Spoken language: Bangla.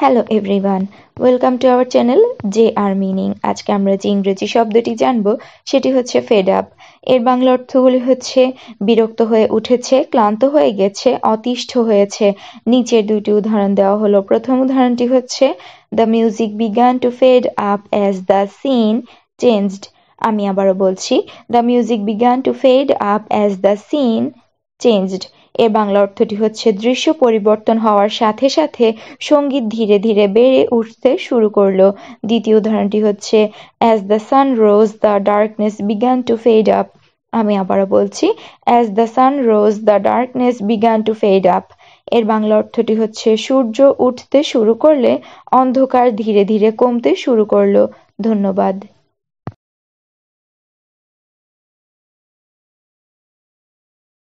hello everyone welcome to our channel J R meaning আজকে আমরা যে ইংরেজি শব্দটি জানব সেটি হচ্ছে ফেড আপ এর বাংলা অর্থগুলি হচ্ছে বিরক্ত হয়ে উঠেছে ক্লান্ত হয়ে গেছে অতিষ্ঠ হয়েছে নিচের দুটি উদাহরণ দেওয়া হলো প্রথম উদাহরণটি হচ্ছে the music began to fade up as the scene changed আমি আবারও বলছি the music began to fade up as the scene changed এ বাংলা অর্থটি হচ্ছে দৃশ্য পরিবর্তন হওয়ার সাথে সাথে সঙ্গীত ধীরে ধীরে বেড়ে উঠতে শুরু করলো দ্বিতীয় উদাহরণটি হচ্ছে as the sun rose the darkness began to fade up আমি আবারও বলছি as the sun rose the darkness began to fade up এর বাংলা অর্থটি হচ্ছে সূর্য উঠতে শুরু করলে অন্ধকার ধীরে ধীরে কমতে শুরু করলো ধন্যবাদ